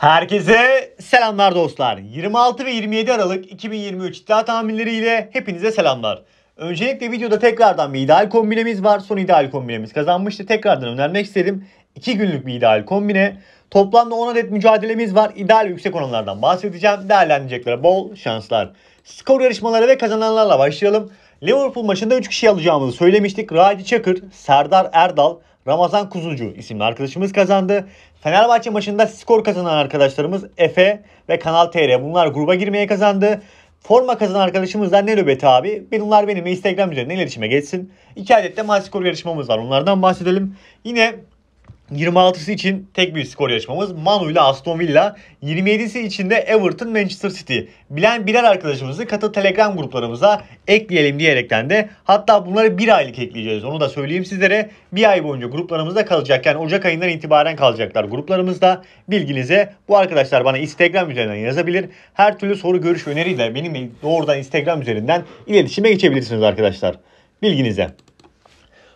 Herkese selamlar dostlar. 26 ve 27 Aralık 2023 iddia tahminleriyle hepinize selamlar. Öncelikle videoda tekrardan bir ideal kombinemiz var. Son ideal kombinemiz kazanmıştı. Tekrardan önermek istedim. 2 günlük bir ideal kombine. Toplamda 10 adet mücadelemiz var. İdeal ve yüksek oranlardan bahsedeceğim. Değerleneceklere bol şanslar. Skor yarışmaları ve kazananlarla başlayalım. Liverpool maçında 3 kişi alacağımızı söylemiştik. Raci Çakır, Serdar Erdal, Ramazan Kuzucu isimli arkadaşımız kazandı. Fenerbahçe maçında skor kazanan arkadaşlarımız Efe ve Kanal TR. Bunlar gruba girmeye kazandı. Forma kazanan arkadaşımızdan ne Nelubet abi. Bunlar benim Instagram üzerinden iletişime geçsin. İki adet de maç skor yarışmamız var. Onlardan bahsedelim. Yine 26'sı için tek bir skor yarışmamız Manu ile Aston Villa. 27'si için de Everton Manchester City. Bilen birer arkadaşımızı katı Telegram gruplarımıza ekleyelim diyerekten de hatta bunları bir aylık ekleyeceğiz. Onu da söyleyeyim sizlere. Bir ay boyunca gruplarımızda kalacak. Yani Ocak ayından itibaren kalacaklar gruplarımızda. Bilginize bu arkadaşlar bana Instagram üzerinden yazabilir. Her türlü soru, görüş, öneriyle benimle doğrudan Instagram üzerinden iletişime geçebilirsiniz arkadaşlar. Bilginize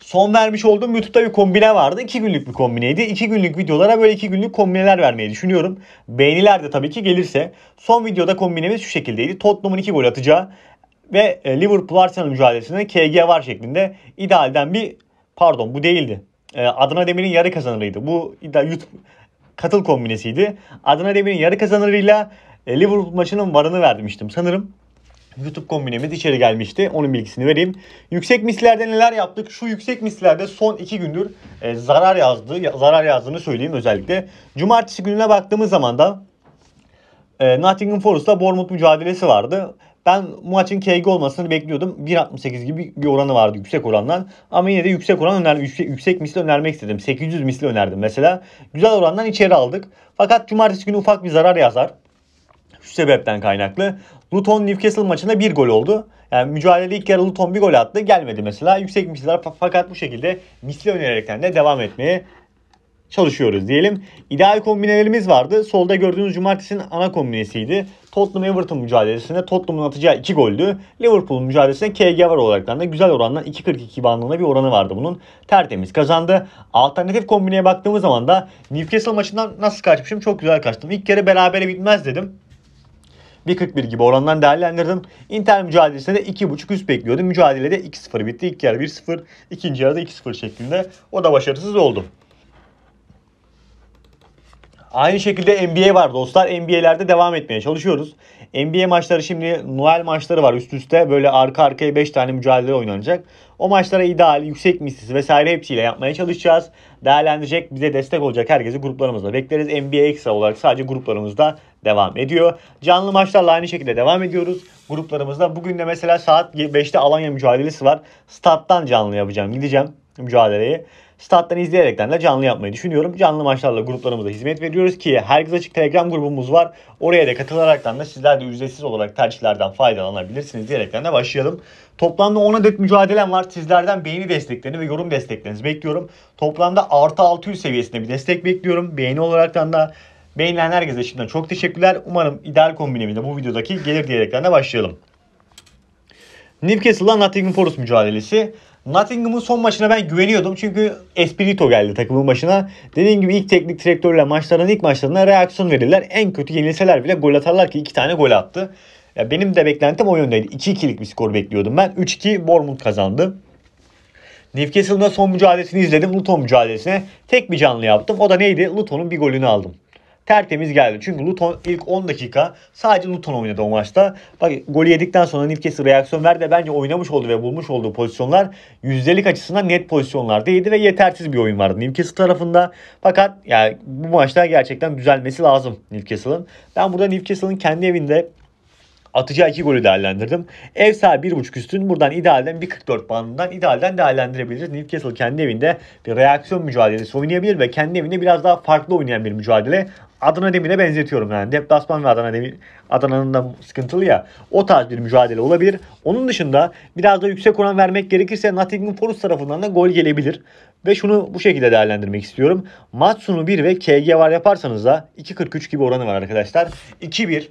son vermiş olduğum YouTube'da bir kombine vardı. 2 günlük bir kombineydi. 2 günlük videolara böyle 2 günlük kombineler vermeyi düşünüyorum. Beğeniler de tabii ki gelirse. Son videoda kombinemiz şu şekildeydi. Tottenham'ın 2 gol atacağı ve e, Liverpool Arsenal mücadelesinde KG var şeklinde idealden bir pardon bu değildi. E, Adana Demir'in yarı kazanırıydı. Bu YouTube katıl kombinesiydi. Adana Demir'in yarı kazanırıyla e, Liverpool maçının varını vermiştim sanırım. YouTube kombinemiz içeri gelmişti. Onun bilgisini vereyim. Yüksek mislerde neler yaptık? Şu yüksek mislerde son 2 gündür e, zarar yazdı. Ya, zarar yazdığını söyleyeyim özellikle. Cumartesi gününe baktığımız zaman da e, Nottingham Forest'la Bournemouth mücadelesi vardı. Ben maçın KG olmasını bekliyordum. 1.68 gibi bir oranı vardı yüksek orandan. Ama yine de yüksek oran öner yüksek, yüksek misli önermek istedim. 800 misli önerdim mesela. Güzel orandan içeri aldık. Fakat cumartesi günü ufak bir zarar yazar. Şu sebepten kaynaklı. Luton Newcastle maçında bir gol oldu. Yani mücadelede ilk yarı Luton bir gol attı. Gelmedi mesela. Yüksek misliler fakat bu şekilde misli önererekten de devam etmeye çalışıyoruz diyelim. İdeal kombinelerimiz vardı. Solda gördüğünüz cumartesinin ana kombinesiydi. Tottenham Everton mücadelesinde Tottenham'ın atacağı 2 goldü. Liverpool'un mücadelesinde KG var olarak da güzel oranla 2.42 bandında bir oranı vardı bunun. Tertemiz kazandı. Alternatif kombineye baktığımız zaman da Newcastle maçından nasıl kaçmışım? Çok güzel kaçtım. İlk kere berabere bitmez dedim. 1.41 gibi orandan değerlendirdim. Inter mücadelesinde de 2.5 üst bekliyordum. Mücadelede 2-0 bitti. İlk yarı 1-0, ikinci yarıda 2-0 şeklinde. O da başarısız oldu. Aynı şekilde NBA var dostlar. NBA'lerde devam etmeye çalışıyoruz. NBA maçları şimdi Noel maçları var üst üste. Böyle arka arkaya 5 tane mücadele oynanacak. O maçlara ideal, yüksek mislis vesaire hepsiyle yapmaya çalışacağız. Değerlendirecek, bize destek olacak herkesi gruplarımızda bekleriz. NBA ekstra olarak sadece gruplarımızda devam ediyor. Canlı maçlarla aynı şekilde devam ediyoruz gruplarımızda. Bugün de mesela saat 5'te Alanya mücadelesi var. Stat'tan canlı yapacağım. Gideceğim mücadeleyi stat'tan izleyerekten de canlı yapmayı düşünüyorum. Canlı maçlarla gruplarımıza hizmet veriyoruz ki herkes açık Telegram grubumuz var. Oraya da katılaraktan da sizler de ücretsiz olarak tercihlerden faydalanabilirsiniz diyerekten de başlayalım. Toplamda 10 adet mücadelem var. Sizlerden beğeni desteklerini ve yorum desteklerinizi bekliyorum. Toplamda artı 600 seviyesinde bir destek bekliyorum. Beğeni olaraktan da beğenilen herkese şimdiden çok teşekkürler. Umarım ideal kombiniminde bu videodaki gelir diyerekten de başlayalım. Newcastle'la Nottingham Forest mücadelesi. Nottingham'ın son maçına ben güveniyordum. Çünkü Espirito geldi takımın başına. Dediğim gibi ilk teknik direktörle maçların ilk maçlarına reaksiyon verirler. En kötü yenilseler bile gol atarlar ki iki tane gol attı. Ya benim de beklentim o yöndeydi. 2-2'lik bir skor bekliyordum ben. 3-2 Bournemouth kazandı. Newcastle'ın son mücadelesini izledim. Luton mücadelesine tek bir canlı yaptım. O da neydi? Luton'un bir golünü aldım tertemiz geldi. Çünkü Luton ilk 10 dakika sadece Luton oynadı o maçta. Bak golü yedikten sonra Newcastle reaksiyon verdi bence oynamış oldu ve bulmuş olduğu pozisyonlar yüzdelik açısından net pozisyonlardaydı ve yetersiz bir oyun vardı Newcastle tarafında. Fakat yani bu maçta gerçekten düzelmesi lazım Newcastle'ın. Ben burada Newcastle'ın kendi evinde atacağı iki golü değerlendirdim. Ev sahibi 1.5 üstün buradan idealden 1.44 bandından idealden değerlendirebiliriz. Newcastle kendi evinde bir reaksiyon mücadelesi oynayabilir ve kendi evinde biraz daha farklı oynayan bir mücadele Adana Demir'e benzetiyorum yani. Deplasman ve Adana Demir Adana'nın da sıkıntılı ya. O tarz bir mücadele olabilir. Onun dışında biraz da yüksek oran vermek gerekirse Nottingham Forest tarafından da gol gelebilir. Ve şunu bu şekilde değerlendirmek istiyorum. Maç sonu 1 ve KG var yaparsanız da 2.43 gibi oranı var arkadaşlar. 2-1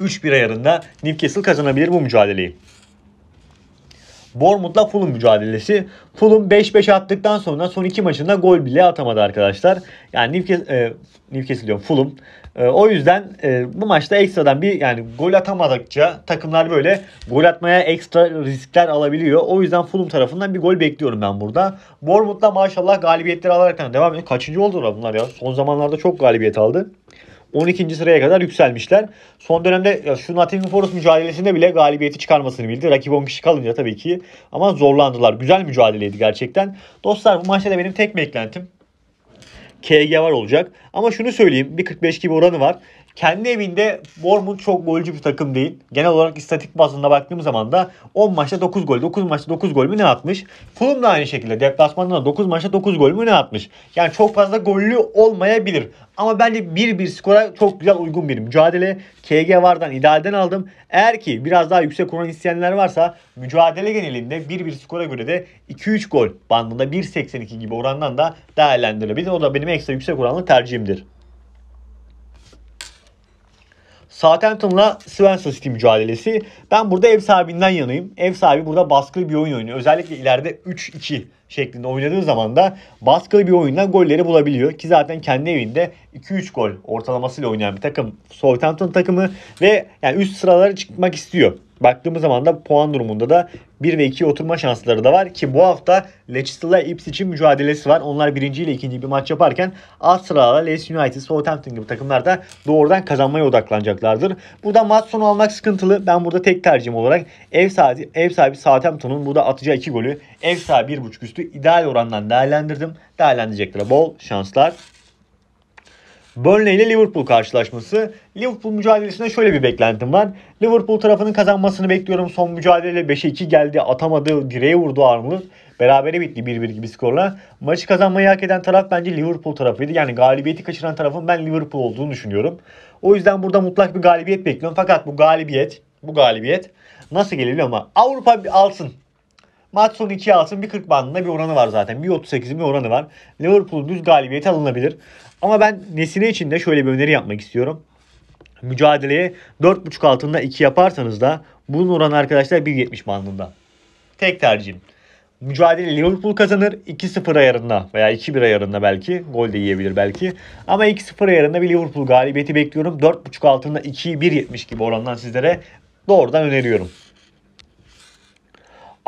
3-1 ayarında Newcastle kazanabilir bu mücadeleyi. Bournemouth'la Fulham mücadelesi. Fulham 5-5 attıktan sonra son iki maçında gol bile atamadı arkadaşlar. Yani e, Newcastle, e, diyorum Fulham. E, o yüzden e, bu maçta ekstradan bir yani gol atamadıkça takımlar böyle gol atmaya ekstra riskler alabiliyor. O yüzden Fulham tarafından bir gol bekliyorum ben burada. Bournemouth'la maşallah galibiyetleri alarak devam ediyor. Kaçıncı oldular bunlar ya? Son zamanlarda çok galibiyet aldı. 12. sıraya kadar yükselmişler. Son dönemde şu Nottingham Forest mücadelesinde bile galibiyeti çıkarmasını bildi. Rakip 10 kişi kalınca tabii ki ama zorlandılar. Güzel mücadeleydi gerçekten. Dostlar bu maçta da benim tek beklentim KG var olacak. Ama şunu söyleyeyim bir 45 gibi oranı var. Kendi evinde Bournemouth çok golcü bir takım değil. Genel olarak istatik bazında baktığım zaman da 10 maçta 9 gol, 9 maçta 9 gol mü ne atmış? Fulham da aynı şekilde deplasmanda da 9 maçta 9 gol mü ne atmış? Yani çok fazla gollü olmayabilir. Ama bence 1-1 skora çok güzel uygun bir mücadele. KG Vardan idealden aldım. Eğer ki biraz daha yüksek oran isteyenler varsa mücadele genelinde 1-1 skora göre de 2-3 gol bandında 1.82 gibi orandan da değerlendirilebilir. O da benim ekstra yüksek oranlı tercihimdir. Southampton'la Svensson City mücadelesi. Ben burada ev sahibinden yanayım. Ev sahibi burada baskılı bir oyun oynuyor. Özellikle ileride 3-2 şeklinde oynadığı zaman da baskılı bir oyunla golleri bulabiliyor. Ki zaten kendi evinde 2-3 gol ortalamasıyla oynayan bir takım Southampton takımı ve yani üst sıralara çıkmak istiyor. Baktığımız zaman da puan durumunda da 1 ve 2 oturma şansları da var ki bu hafta Leicester Leicester'la Ipswich'in mücadelesi var. Onlar birinci ile ikinci bir maç yaparken alt sıralarla Leeds United, Southampton gibi takımlar da doğrudan kazanmaya odaklanacaklardır. Burada maç sonu almak sıkıntılı. Ben burada tek tercihim olarak ev sahibi, ev sahibi Southampton'un burada atacağı 2 golü ev sahibi 1.5 üstü ideal orandan değerlendirdim. Değerlendireceklere bol şanslar Burnley ile Liverpool karşılaşması. Liverpool mücadelesinde şöyle bir beklentim var. Liverpool tarafının kazanmasını bekliyorum. Son mücadeleyle 5'e 2 geldi. Atamadı. Direğe vurdu Arnold. Berabere bitti 1-1 gibi skorla. Maçı kazanmayı hak eden taraf bence Liverpool tarafıydı. Yani galibiyeti kaçıran tarafın ben Liverpool olduğunu düşünüyorum. O yüzden burada mutlak bir galibiyet bekliyorum. Fakat bu galibiyet, bu galibiyet nasıl gelir ama Avrupa alsın. Maç sonu 2 alsın bir 40 bandında bir oranı var zaten. Bir 38'in bir oranı var. Liverpool'un düz galibiyeti alınabilir. Ama ben Nesine için de şöyle bir öneri yapmak istiyorum. Mücadeleye 4.5 altında 2 yaparsanız da bunun oranı arkadaşlar 1.70 bandında. Tek tercihim. Mücadele Liverpool kazanır 2-0 ayarında veya 2-1 ayarında belki. Gol de yiyebilir belki. Ama 2-0 ayarında bir Liverpool galibiyeti bekliyorum. 4.5 altında 2-1.70 gibi orandan sizlere doğrudan öneriyorum.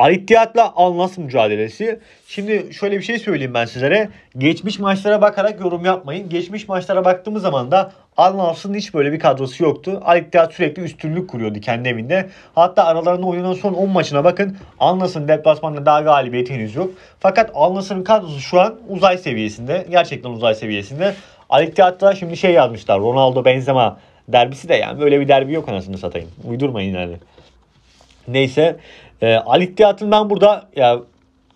Al-İttihad'la mücadelesi. Şimdi şöyle bir şey söyleyeyim ben sizlere. Geçmiş maçlara bakarak yorum yapmayın. Geçmiş maçlara baktığımız zaman da al hiç böyle bir kadrosu yoktu. al sürekli üstünlük kuruyordu kendi evinde. Hatta aralarında oynanan son 10 maçına bakın. Al-Nas'ın deplasmanda daha galibiyeti henüz yok. Fakat al kadrosu şu an uzay seviyesinde. Gerçekten uzay seviyesinde. Al-İttihad'da şimdi şey yazmışlar. Ronaldo Benzema derbisi de yani böyle bir derbi yok anasını satayım. Uydurmayın yani. Neyse e, ee, Al İttihad'ın ben burada ya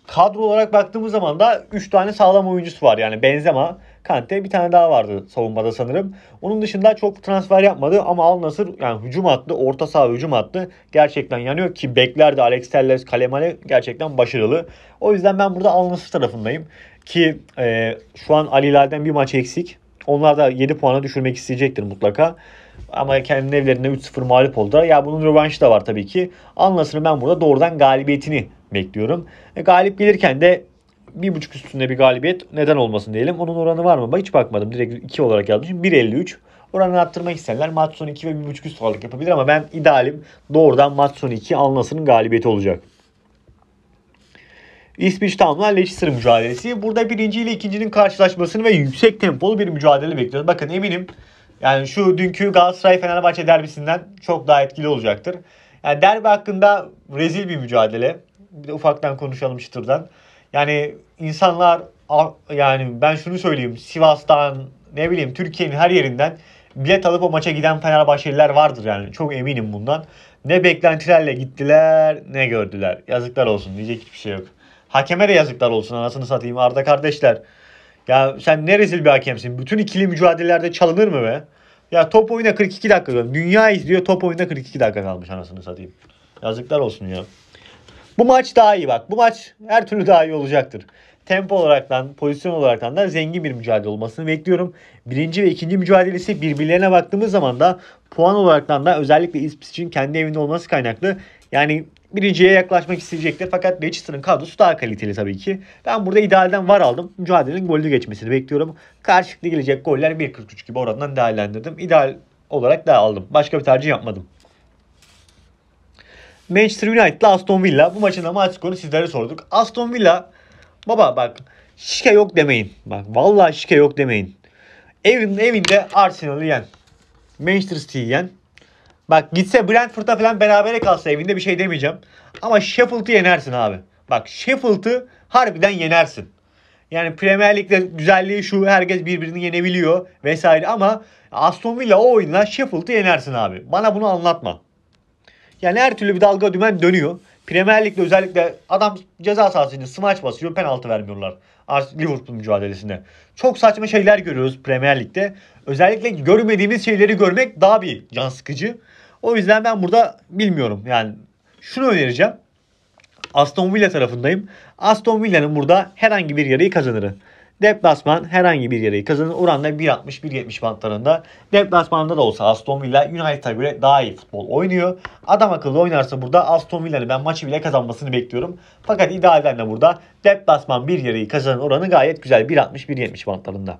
kadro olarak baktığımız zaman da 3 tane sağlam oyuncusu var. Yani Benzema, Kante bir tane daha vardı savunmada sanırım. Onun dışında çok transfer yapmadı ama Al Nasır yani hücum attı, orta saha hücum attı. Gerçekten yanıyor ki bekler de Alex Telles, Kalemale gerçekten başarılı. O yüzden ben burada Al Nasır tarafındayım. Ki e, şu an Alilerden bir maç eksik. Onlar da 7 puana düşürmek isteyecektir mutlaka. Ama kendi evlerinde 3-0 mağlup oldu. Ya bunun rövanşı da var tabii ki. Anlasını ben burada doğrudan galibiyetini bekliyorum. E, galip gelirken de bir buçuk üstünde bir galibiyet neden olmasın diyelim. Onun oranı var mı? Hiç bakmadım. Direkt 2 olarak yazmışım. 1.53. Oranı arttırmak isterler. Maç sonu 2 ve 1.5 üst olarak yapabilir ama ben idealim doğrudan maç sonu 2 anlasının galibiyeti olacak. İsviç Town'la Leicester mücadelesi. Burada birinci ile ikincinin karşılaşmasını ve yüksek tempolu bir mücadele bekliyoruz. Bakın eminim yani şu dünkü Galatasaray-Fenerbahçe derbisinden çok daha etkili olacaktır. Yani derbi hakkında rezil bir mücadele. Bir de ufaktan konuşalım çıtırdan. Yani insanlar yani ben şunu söyleyeyim Sivas'tan ne bileyim Türkiye'nin her yerinden bilet alıp o maça giden Fenerbahçeliler vardır yani. Çok eminim bundan. Ne beklentilerle gittiler ne gördüler. Yazıklar olsun diyecek hiçbir şey yok. Hakeme de yazıklar olsun anasını satayım Arda kardeşler. Ya sen ne rezil bir hakemsin. Bütün ikili mücadelelerde çalınır mı be? Ya top oyuna 42 dakika kalmış. Dünya izliyor top oyuna 42 dakika kalmış anasını satayım. Yazıklar olsun ya. Bu maç daha iyi bak. Bu maç her türlü daha iyi olacaktır. Tempo olaraktan, pozisyon olaraktan da zengin bir mücadele olmasını bekliyorum. Birinci ve ikinci mücadelesi birbirlerine baktığımız zaman da puan olaraktan da özellikle İspis için kendi evinde olması kaynaklı. Yani birinciye yaklaşmak isteyecektir. Fakat Leicester'ın kadrosu daha kaliteli tabii ki. Ben burada idealden var aldım. Mücadelenin golü geçmesini bekliyorum. Karşılıklı gelecek goller 1.43 gibi oranından değerlendirdim. İdeal olarak da aldım. Başka bir tercih yapmadım. Manchester United'la Aston Villa. Bu maçın da maç skoru sizlere sorduk. Aston Villa baba bak şike yok demeyin. Bak vallahi şike yok demeyin. Evin, evinde Arsenal'ı yen. Manchester City'yi yen. Bak gitse Brentford'a falan berabere kalsa evinde bir şey demeyeceğim. Ama Sheffield'ı yenersin abi. Bak Sheffield'ı harbiden yenersin. Yani Premier Lig'de güzelliği şu herkes birbirini yenebiliyor vesaire ama Aston Villa o oyunla Sheffield'ı yenersin abi. Bana bunu anlatma. Yani her türlü bir dalga dümen dönüyor. Premier Lig'de özellikle adam ceza sahasında smaç basıyor penaltı vermiyorlar. Liverpool mücadelesinde. Çok saçma şeyler görüyoruz Premier Lig'de. Özellikle görmediğimiz şeyleri görmek daha bir can sıkıcı. O yüzden ben burada bilmiyorum. Yani şunu önereceğim. Aston Villa tarafındayım. Aston Villa'nın burada herhangi bir yarayı kazanırı. Deplasman herhangi bir yarayı kazanır. Oranda 1.60-1.70 bantlarında. Deplasmanda da olsa Aston Villa United'a göre daha iyi futbol oynuyor. Adam akıllı oynarsa burada Aston Villa'nın ben maçı bile kazanmasını bekliyorum. Fakat idealden de burada deplasman bir yarayı kazanır oranı gayet güzel. 1.60-1.70 bantlarında.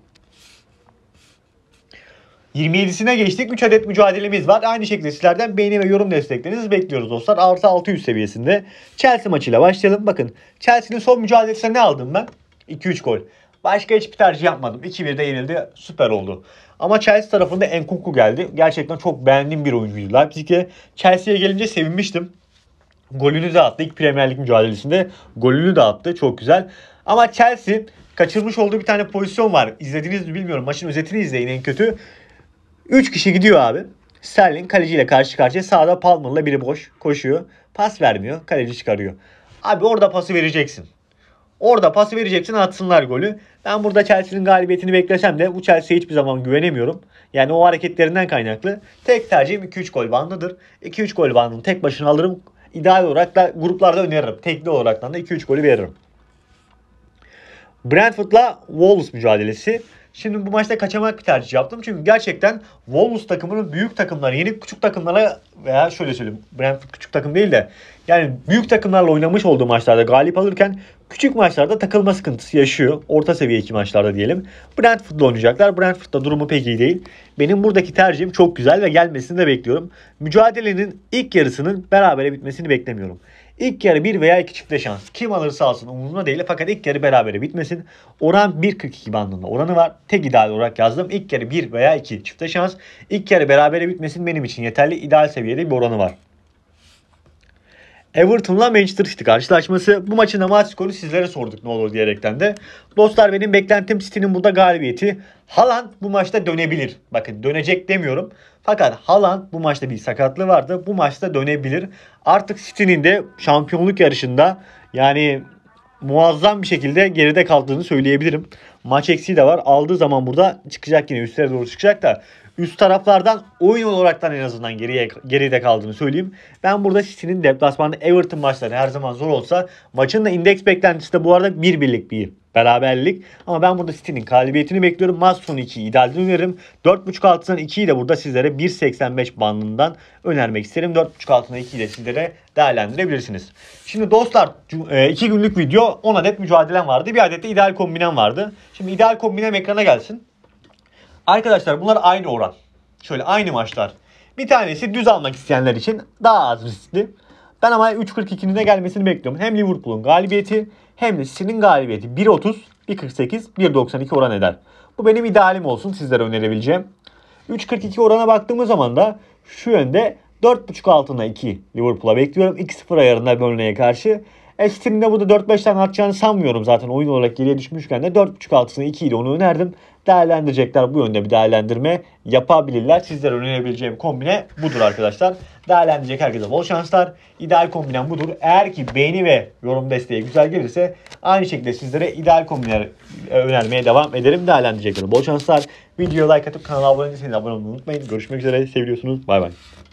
27'sine geçtik. 3 adet mücadelemiz var. Aynı şekilde sizlerden beğeni ve yorum desteklerinizi bekliyoruz dostlar. Artı 600 seviyesinde. Chelsea maçıyla başlayalım. Bakın Chelsea'nin son mücadelesine ne aldım ben? 2-3 gol. Başka hiçbir tercih yapmadım. 2-1'de yenildi. Süper oldu. Ama Chelsea tarafında Enkunku geldi. Gerçekten çok beğendiğim bir oyuncuydu. Leipzig'e Chelsea'ye gelince sevinmiştim. Golünü de attı. İlk Premier Lig mücadelesinde golünü de attı. Çok güzel. Ama Chelsea kaçırmış olduğu bir tane pozisyon var. İzlediniz mi bilmiyorum. Maçın özetini izleyin en kötü. 3 kişi gidiyor abi. Sterling kaleciyle karşı karşıya sağda Palmer'la biri boş koşuyor. Pas vermiyor. Kaleci çıkarıyor. Abi orada pası vereceksin. Orada pası vereceksin atsınlar golü. Ben burada Chelsea'nin galibiyetini beklesem de bu Chelsea'ye hiçbir zaman güvenemiyorum. Yani o hareketlerinden kaynaklı. Tek tercihim 2-3 gol bandıdır. 2-3 gol bandını tek başına alırım. İdeal olarak da gruplarda öneririm. Tekli olarak da 2-3 golü veririm. Brentford'la Wolves mücadelesi. Şimdi bu maçta kaçamak bir tercih yaptım. Çünkü gerçekten Wolves takımının büyük takımlara, yeni küçük takımlara veya şöyle söyleyeyim Brentford küçük takım değil de yani büyük takımlarla oynamış olduğu maçlarda galip alırken küçük maçlarda takılma sıkıntısı yaşıyor. Orta seviye iki maçlarda diyelim. Brentford'la oynayacaklar. Brentford'da durumu pek iyi değil. Benim buradaki tercihim çok güzel ve gelmesini de bekliyorum. Mücadelenin ilk yarısının berabere bitmesini beklemiyorum. İlk yarı 1 veya 2 çifte şans. Kim alırsa alsın umurumda değil fakat ilk yarı berabere bitmesin. Oran 1.42 bandında oranı var. Tek ideal olarak yazdım. İlk yarı 1 veya 2 çifte şans. İlk yarı berabere bitmesin benim için yeterli. ideal seviyede bir oranı var. Everton'la Manchester City karşılaşması. Bu maçın da maç skoru sizlere sorduk ne olur diyerekten de. Dostlar benim beklentim City'nin burada galibiyeti. Haaland bu maçta dönebilir. Bakın dönecek demiyorum. Fakat Haaland bu maçta bir sakatlığı vardı. Bu maçta dönebilir. Artık City'nin de şampiyonluk yarışında yani muazzam bir şekilde geride kaldığını söyleyebilirim. Maç eksiği de var. Aldığı zaman burada çıkacak yine üstlere doğru çıkacak da üst taraflardan oyun olaraktan en azından geriye geride kaldığını söyleyeyim. Ben burada City'nin deplasmanda Everton maçları her zaman zor olsa maçın da indeks beklentisi de bu arada bir birlik bir Beraberlik. Ama ben burada City'nin galibiyetini bekliyorum. Maç sonu 2'yi idealden öneririm. 4.5 altından 2'yi de burada sizlere 1.85 bandından önermek isterim. 4.5 altından 2'yi de sizlere değerlendirebilirsiniz. Şimdi dostlar 2 e, günlük video 10 adet mücadelem vardı. Bir adet de ideal kombinem vardı. Şimdi ideal kombinem ekrana gelsin. Arkadaşlar bunlar aynı oran. Şöyle aynı maçlar. Bir tanesi düz almak isteyenler için daha az riskli. Ben ama 3.42'nin de gelmesini bekliyorum. Hem Liverpool'un galibiyeti hem de Sis'in galibiyeti 1.30, 1.48, 1.92 oran eder. Bu benim idealim olsun sizlere önerebileceğim. 3.42 orana baktığımız zaman da şu yönde 4.5 altına 2 Liverpool'a bekliyorum. 2-0 ayarında Burnley'e karşı. E Steam'de burada 4-5 tane atacağını sanmıyorum zaten. Oyun olarak geriye düşmüşken de 4.5 altısını 2 ile onu önerdim. Değerlendirecekler bu yönde bir değerlendirme yapabilirler. Sizlere önerebileceğim kombine budur arkadaşlar. Değerlendirecek herkese bol şanslar. İdeal kombinem budur. Eğer ki beğeni ve yorum desteği güzel gelirse aynı şekilde sizlere ideal kombinler e, önermeye devam ederim. değerlendirecekler bol şanslar. Videoya like atıp kanala abone değilseniz abone olmayı unutmayın. Görüşmek üzere. Seviyorsunuz. Bay bay.